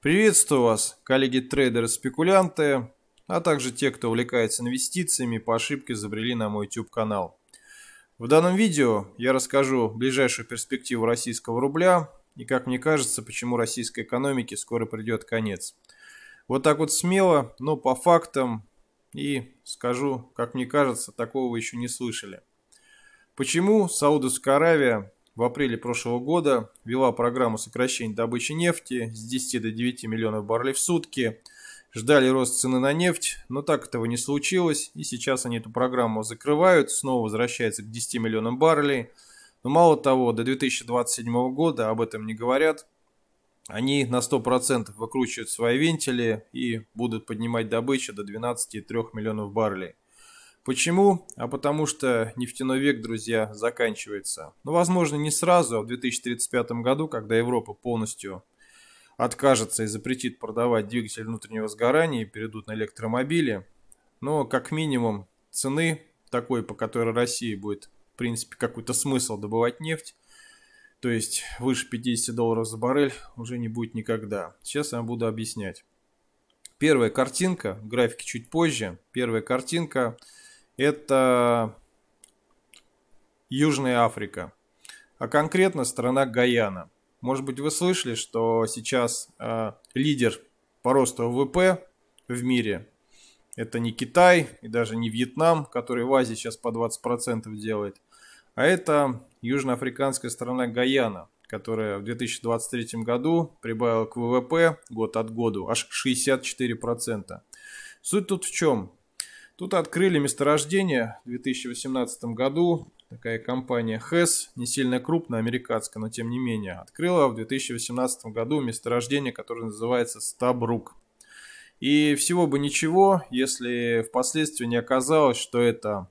Приветствую вас, коллеги-трейдеры-спекулянты, а также те, кто увлекается инвестициями, по ошибке забрели на мой YouTube-канал. В данном видео я расскажу ближайшую перспективу российского рубля и, как мне кажется, почему российской экономике скоро придет конец. Вот так вот смело, но по фактам и скажу, как мне кажется, такого вы еще не слышали. Почему Саудовская Аравия в апреле прошлого года вела программу сокращения добычи нефти с 10 до 9 миллионов баррелей в сутки. Ждали рост цены на нефть, но так этого не случилось, и сейчас они эту программу закрывают, снова возвращается к 10 миллионам баррелей. Но мало того, до 2027 года об этом не говорят. Они на 100% выкручивают свои вентили и будут поднимать добычу до 12,3 миллионов баррелей. Почему? А потому что нефтяной век, друзья, заканчивается. Но, ну, возможно, не сразу, а в 2035 году, когда Европа полностью откажется и запретит продавать двигатель внутреннего сгорания и перейдут на электромобили. Но, как минимум, цены такой, по которой России будет, в принципе, какой-то смысл добывать нефть, то есть выше 50 долларов за баррель уже не будет никогда. Сейчас я вам буду объяснять. Первая картинка, графики чуть позже, первая картинка – это Южная Африка, а конкретно страна Гаяна. Может быть, вы слышали, что сейчас э, лидер по росту ВВП в мире это не Китай и даже не Вьетнам, который в Азии сейчас по 20% делает, а это южноафриканская страна Гаяна, которая в 2023 году прибавила к ВВП год от году аж 64%. Суть тут в чем? Тут открыли месторождение в 2018 году. Такая компания Hess не сильно крупная, американская, но тем не менее, открыла в 2018 году месторождение, которое называется Стабрук. И всего бы ничего, если впоследствии не оказалось, что это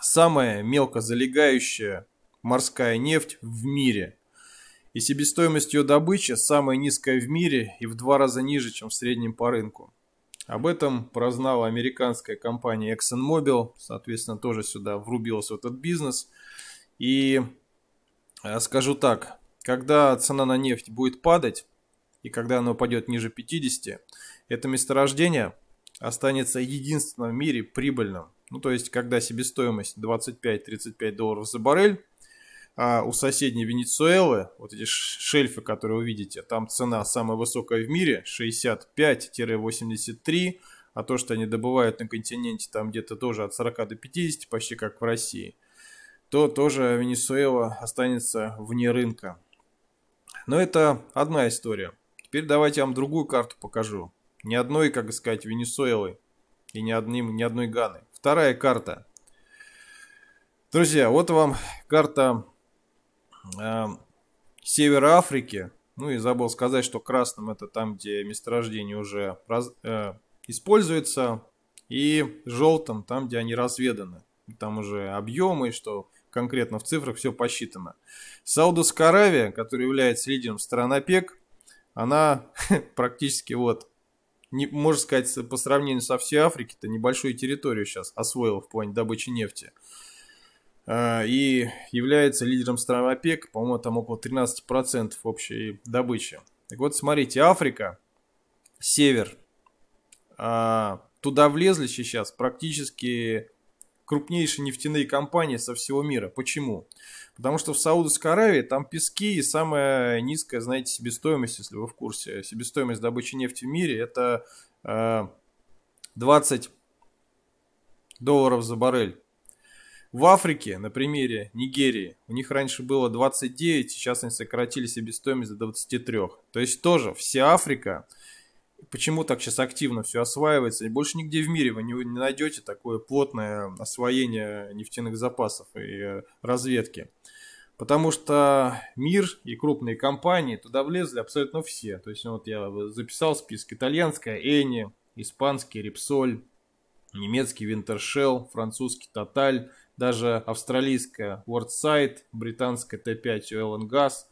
самая мелко залегающая морская нефть в мире. И себестоимость ее добычи самая низкая в мире и в два раза ниже, чем в среднем по рынку. Об этом прознала американская компания ExxonMobil, соответственно, тоже сюда врубилась в этот бизнес. И э, скажу так, когда цена на нефть будет падать, и когда она упадет ниже 50, это месторождение останется единственным в мире прибыльным. Ну, то есть, когда себестоимость 25-35 долларов за баррель, а у соседней Венесуэлы, вот эти шельфы, которые вы видите, там цена самая высокая в мире, 65-83, а то, что они добывают на континенте, там где-то тоже от 40 до 50, почти как в России, то тоже Венесуэла останется вне рынка. Но это одна история. Теперь давайте я вам другую карту покажу. Ни одной, как сказать, Венесуэлы и ни, одним, ни одной Ганы. Вторая карта. Друзья, вот вам карта Эм, севера Африки. Ну и забыл сказать, что красным это там, где месторождение уже раз, э, используется, и желтым там, где они разведаны. Там уже объемы, что конкретно в цифрах все посчитано. Саудовская Аравия, которая является лидером стран ОПЕК, она практически вот, не, можно сказать, по сравнению со всей Африкой, это небольшую территорию сейчас освоила в плане добычи нефти – а, и является лидером стран ОПЕК, по-моему, там около 13% общей добычи. Так вот, смотрите, Африка, север, а, туда влезли сейчас практически крупнейшие нефтяные компании со всего мира. Почему? Потому что в Саудовской Аравии там пески и самая низкая, знаете, себестоимость, если вы в курсе, себестоимость добычи нефти в мире, это 20 а, долларов за баррель. В Африке, на примере Нигерии, у них раньше было 29, сейчас они сократили себестоимость до 23. То есть тоже вся Африка, почему так сейчас активно все осваивается, и больше нигде в мире вы не, не найдете такое плотное освоение нефтяных запасов и э, разведки. Потому что мир и крупные компании туда влезли абсолютно все. То есть ну, вот я записал список. Итальянская Эни, испанский Репсоль, немецкий Винтершелл, французский Тоталь – даже австралийская WorldSight, британская T5 Oil and Gas,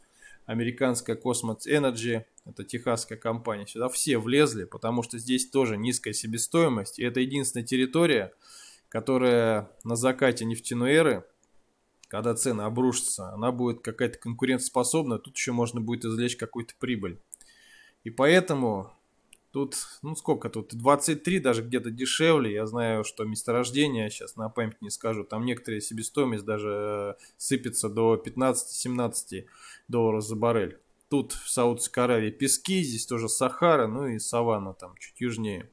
американская Cosmos Energy, это техасская компания, сюда все влезли, потому что здесь тоже низкая себестоимость, и это единственная территория, которая на закате нефтяной эры, когда цены обрушатся, она будет какая-то конкурентоспособная, тут еще можно будет извлечь какую-то прибыль. И поэтому Тут, ну сколько тут, 23 даже где-то дешевле. Я знаю, что месторождение, сейчас на память не скажу, там некоторые себестоимость даже э, сыпется до 15-17 долларов за баррель. Тут в Саудовской Аравии пески, здесь тоже Сахара, ну и савана там чуть южнее.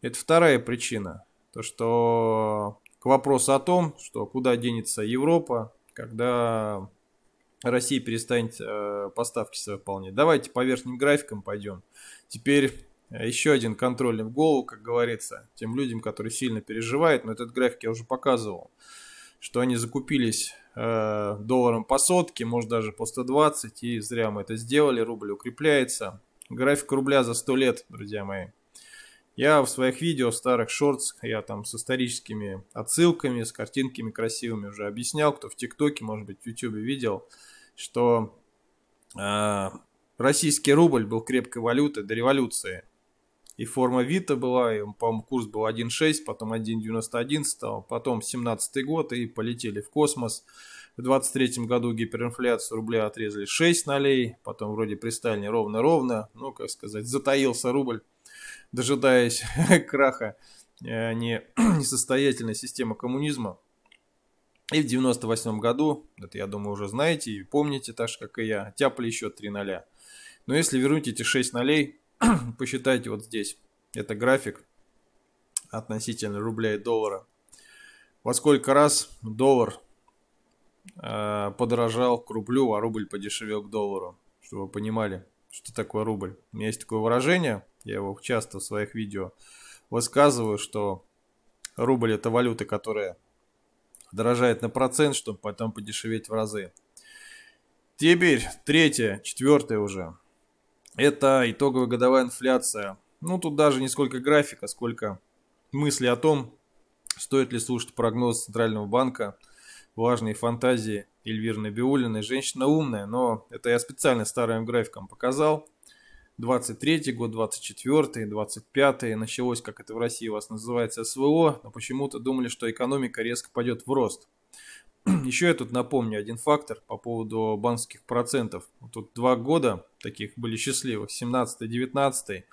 Это вторая причина. То, что к вопросу о том, что куда денется Европа, когда Россия перестанет э, поставки свои выполнять. Давайте по верхним графикам пойдем. Теперь Э, Еще один контрольный в голову, как говорится, тем людям, которые сильно переживают. Но этот график я уже показывал, что они закупились э, долларом по сотке, может даже по 120, и зря мы это сделали, рубль укрепляется. График рубля за 100 лет, друзья мои. Я в своих видео, в старых шортс, я там с историческими отсылками, с картинками красивыми уже объяснял, кто в ТикТоке, может быть, в Ютубе видел, что э, российский рубль был крепкой валютой до революции и форма Вита была, и, по-моему, курс был 1.6, потом 1.91 стал, потом 17-й год и полетели в космос. В 23 году гиперинфляцию рубля отрезали 6 нолей, потом вроде пристали Сталине ровно-ровно, ну, как сказать, затаился рубль, дожидаясь краха э, не, несостоятельной системы коммунизма. И в 98 году, это я думаю уже знаете и помните, так же как и я, тяпли еще 3 ноля. Но если вернуть эти 6 нолей, посчитайте вот здесь, это график относительно рубля и доллара. Во сколько раз доллар э, подорожал к рублю, а рубль подешевел к доллару, чтобы вы понимали, что такое рубль. У меня есть такое выражение, я его часто в своих видео высказываю, что рубль это валюта, которая дорожает на процент, чтобы потом подешеветь в разы. Теперь третье, четвертое уже. Это итоговая годовая инфляция. Ну, тут даже не сколько графика, сколько мысли о том, стоит ли слушать прогноз Центрального банка, влажные фантазии Эльвиры Набиулиной. Женщина умная, но это я специально старым графиком показал. 23 год, 24 25 началось, как это в России у вас называется, СВО, но почему-то думали, что экономика резко пойдет в рост. Еще я тут напомню один фактор по поводу банковских процентов. Тут два года таких были счастливых, 17-19.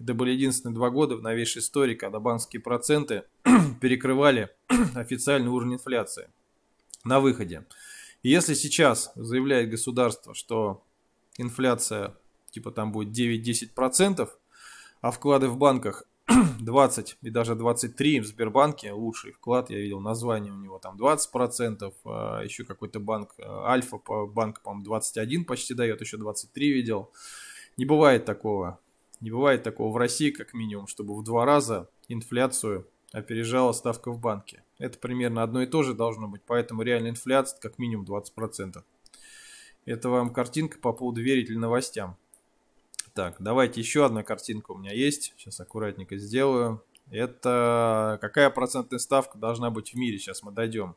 Это были единственные два года в новейшей истории, когда банковские проценты перекрывали официальный уровень инфляции на выходе. И если сейчас заявляет государство, что инфляция типа там будет 9-10%, а вклады в банках 20 и даже 23 в Сбербанке лучший вклад, я видел название у него там 20%, а, еще какой-то банк, э, Альфа банк, по-моему, 21 почти дает, еще 23 видел. Не бывает такого. Не бывает такого в России, как минимум, чтобы в два раза инфляцию опережала ставка в банке. Это примерно одно и то же должно быть, поэтому реальная инфляция как минимум 20%. Это вам картинка по поводу верить ли новостям. Так, давайте еще одна картинка у меня есть. Сейчас аккуратненько сделаю. Это какая процентная ставка должна быть в мире? Сейчас мы дойдем.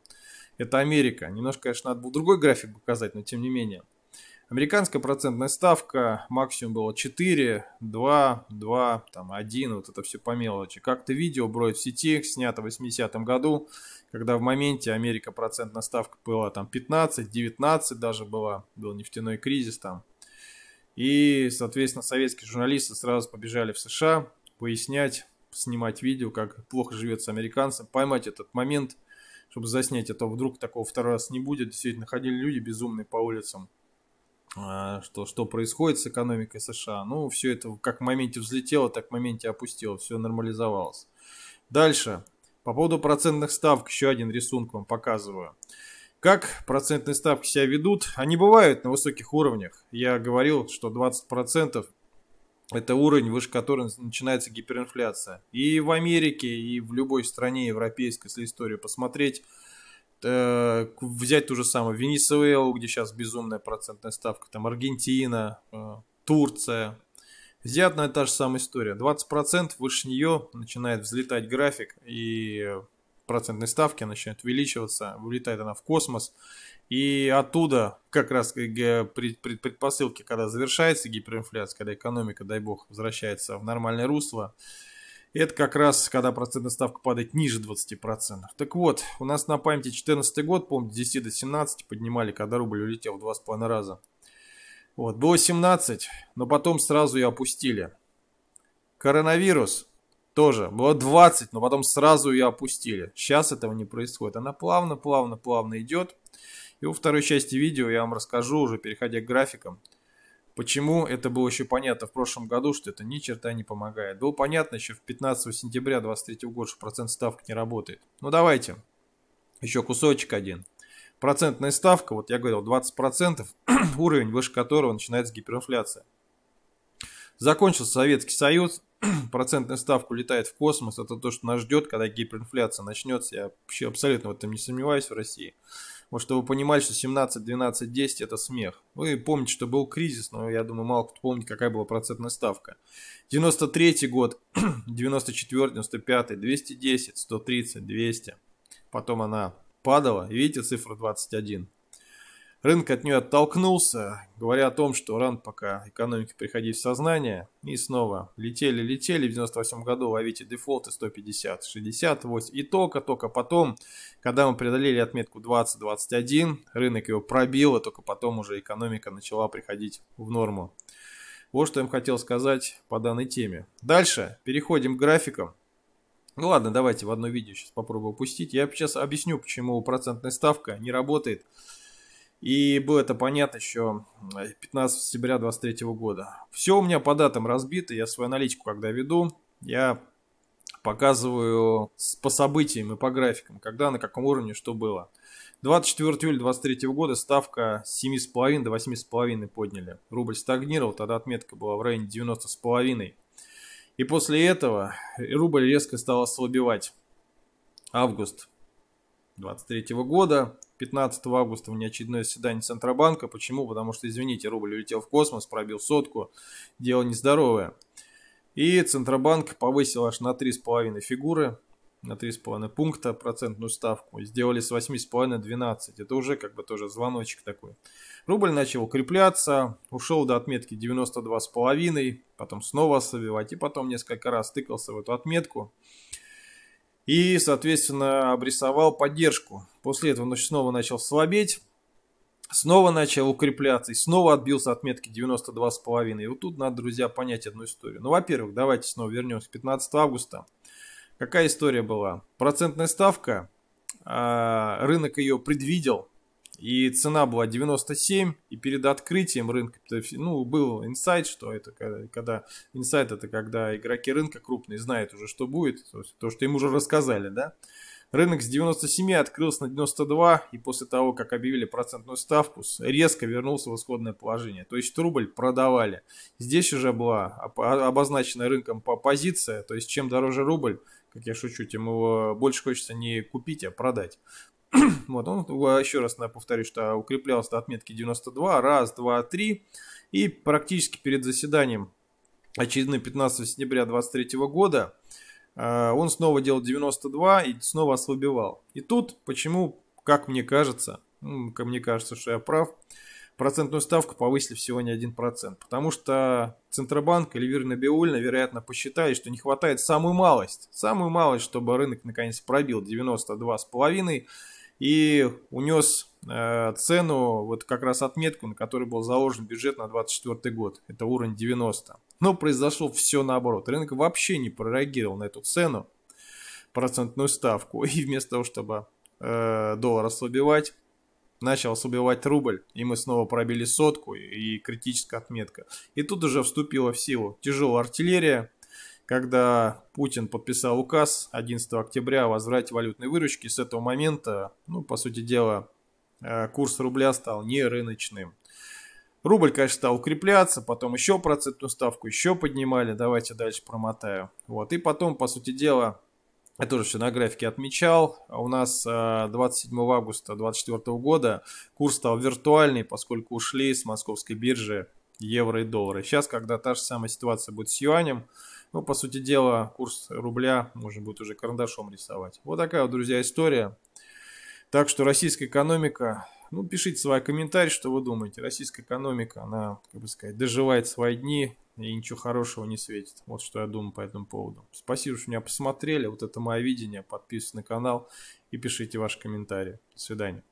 Это Америка. Немножко, конечно, надо было другой график показать, но тем не менее. Американская процентная ставка максимум было 4, 2, 2, там 1, вот это все по мелочи. Как-то видео броет в сети, снято в 80-м году, когда в моменте Америка процентная ставка была там 15, 19 даже была, был нефтяной кризис там. И, соответственно, советские журналисты сразу побежали в США пояснять, снимать видео, как плохо живется американцам, поймать этот момент, чтобы заснять, а то вдруг такого второй раз не будет. Действительно, ходили люди безумные по улицам, а, что, что происходит с экономикой США. Ну, все это как в моменте взлетело, так в моменте опустило, все нормализовалось. Дальше. По поводу процентных ставок еще один рисунок вам показываю. Как процентные ставки себя ведут? Они бывают на высоких уровнях. Я говорил, что 20% это уровень, выше которого начинается гиперинфляция. И в Америке, и в любой стране европейской, если историю посмотреть, э, взять ту же самую Венесуэлу, где сейчас безумная процентная ставка, там Аргентина, э, Турция. взять на и та же самая история. 20% выше нее начинает взлетать график, и процентной ставки, она начинает увеличиваться, вылетает она в космос. И оттуда как раз э, предпосылки, когда завершается гиперинфляция, когда экономика, дай бог, возвращается в нормальное русло, это как раз, когда процентная ставка падает ниже 20%. Так вот, у нас на памяти 2014 год, помните, с 10 до 17 поднимали, когда рубль улетел в 2,5 раза. Вот, было 17, но потом сразу и опустили. Коронавирус – тоже было 20, но потом сразу ее опустили. Сейчас этого не происходит. Она плавно, плавно, плавно идет. И во второй части видео я вам расскажу, уже переходя к графикам, почему это было еще понятно в прошлом году, что это ни черта не помогает. Было понятно еще в 15 сентября 23 года, что процент ставка не работает. Ну давайте, еще кусочек один. Процентная ставка, вот я говорил, 20%, уровень, выше которого начинается гиперинфляция. Закончился Советский Союз, процентная ставка улетает в космос. Это то, что нас ждет, когда гиперинфляция начнется. Я вообще абсолютно в этом не сомневаюсь в России. Вот чтобы вы понимали, что 17, 12, 10 это смех. Вы ну помните, что был кризис, но я думаю, мало кто помнит, какая была процентная ставка. 93 год, 94, 95, 210, 130, 200. Потом она падала. И Видите цифра 21? Рынок от нее оттолкнулся, говоря о том, что ран пока экономика приходить в сознание. И снова летели-летели в 98 году, ловите дефолты 150, 68. И только-только потом, когда мы преодолели отметку 20-21, рынок его пробил, и только потом уже экономика начала приходить в норму. Вот что я им хотел сказать по данной теме. Дальше переходим к графикам. Ну ладно, давайте в одно видео сейчас попробую упустить. Я сейчас объясню, почему процентная ставка не работает. И было это понятно еще 15 э, сентября 23 года. Все у меня по датам разбито, я свою аналитику когда веду, я показываю по событиям и по графикам, когда, на каком уровне, что было. 24 июля 23 года ставка с 7,5 до 8,5 подняли. Рубль стагнировал, тогда отметка была в районе 90,5. И после этого рубль резко стал ослабевать. Август 2023 года. 15 августа внеочередное заседание Центробанка. Почему? Потому что, извините, рубль улетел в космос, пробил сотку. Дело нездоровое. И Центробанк повысил аж на 3,5 фигуры, на 3,5 пункта процентную ставку. Сделали с 8,5 на 12. Это уже как бы тоже звоночек такой. Рубль начал укрепляться, ушел до отметки 92,5, потом снова ослабевать и потом несколько раз тыкался в эту отметку и, соответственно, обрисовал поддержку. После этого он снова начал слабеть, снова начал укрепляться и снова отбился от метки 92,5. И вот тут надо, друзья, понять одну историю. Ну, во-первых, давайте снова вернемся. к 15 августа. Какая история была? Процентная ставка, а, рынок ее предвидел, и цена была 97, и перед открытием рынка, ну, был инсайт, что это когда, когда инсайт это когда игроки рынка крупные знают уже, что будет, то есть то, что им уже рассказали, да. Рынок с 97 открылся на 92, и после того, как объявили процентную ставку, резко вернулся в исходное положение. То есть рубль продавали. Здесь уже была обозначена рынком позиция, то есть чем дороже рубль, как я шучу, тем его больше хочется не купить, а продать. вот он, э, еще раз повторю, что укреплялся до отметки 92, раз, два, три. И практически перед заседанием очередной 15 сентября 23 года э, он снова делал 92 и снова ослабевал. И тут почему, как мне кажется, ну, мне кажется, что я прав, процентную ставку повысили всего не 1%. Потому что Центробанк или Вир Набиульна, вероятно, посчитали, что не хватает самую малость, самую малость, чтобы рынок наконец пробил 92,5% и унес э, цену, вот как раз отметку, на которой был заложен бюджет на 2024 год. Это уровень 90. Но произошло все наоборот. Рынок вообще не прореагировал на эту цену, процентную ставку. И вместо того, чтобы э, доллар ослабевать, начал ослабевать рубль. И мы снова пробили сотку и критическая отметка. И тут уже вступила в силу тяжелая артиллерия, когда Путин подписал указ 11 октября о возврате валютной выручки, с этого момента, ну, по сути дела, э, курс рубля стал не рыночным. Рубль, конечно, стал укрепляться, потом еще процентную ставку еще поднимали, давайте дальше промотаю. Вот, и потом, по сути дела, я тоже все на графике отмечал. У нас 27 э, августа 2024 года курс стал виртуальный, поскольку ушли с московской биржи евро и доллары. Сейчас, когда та же самая ситуация будет с юанем, ну, по сути дела, курс рубля можно будет уже карандашом рисовать. Вот такая вот, друзья, история. Так что российская экономика, ну, пишите свои комментарии, что вы думаете. Российская экономика, она, как бы сказать, доживает свои дни, и ничего хорошего не светит. Вот что я думаю по этому поводу. Спасибо, что меня посмотрели. Вот это мое видение. Подписывайтесь на канал и пишите ваши комментарии. До свидания.